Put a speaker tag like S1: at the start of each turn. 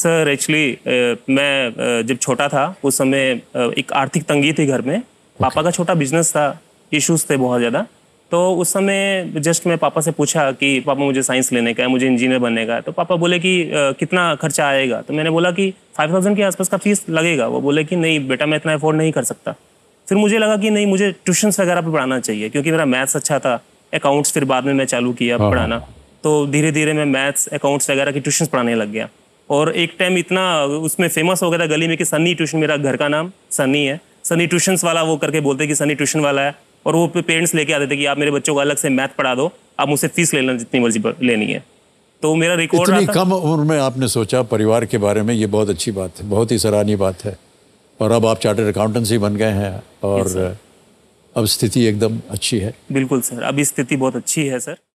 S1: Sir actually uh, मैं uh, जब छोटा था उस समय uh, एक आर्थिक तंगी थी घर में okay. पापा का छोटा बिजनेस था इश्यूज थे बहुत ज़्यादा तो उस समय जस्ट मैं पापा से पूछा कि पापा मुझे साइंस लेने का है मुझे इंजीनियर बनने का है तो पापा बोले कि कितना खर्चा आएगा तो मैंने बोला कि फाइव थाउजेंड के आसपास का फीस लगेगा वो बोले कि नहीं बेटा मैं इतना अफोर्ड नहीं कर सकता फिर मुझे लगा कि नहीं मुझे ट्यूशन्स वगैरह पर पढ़ाना चाहिए क्योंकि मेरा मैथ्स अच्छा था अकाउंट्स फिर बाद में मैं चालू किया हाँ, हाँ। पढ़ाना तो धीरे धीरे मैं मैथ्स अकाउंट्स वगैरह की ट्यूशन पढ़ाने लग गया और एक टाइम इतना उसमें फेमस हो गया था गली में कि सनी ट्यूशन मेरा घर का नाम सनी है सनी ट्यूशंस वाला वो करके बोलते कि सनी ट्यूशन वाला है और वो पेरेंट्स लेके आते थे कि आप मेरे बच्चों को अलग से मैथ पढ़ा दो आप मुझसे फीस ले लेना जितनी मर्जी लेनी है तो मेरा रिकॉर्ड इतनी कम
S2: उम्र में आपने सोचा परिवार के बारे में ये बहुत अच्छी बात है बहुत ही सराहनीय बात है और अब आप चार्टर्ड अकाउंटेंसी बन गए हैं और अब स्थिति एकदम अच्छी है
S1: बिल्कुल सर अभी स्थिति बहुत अच्छी है सर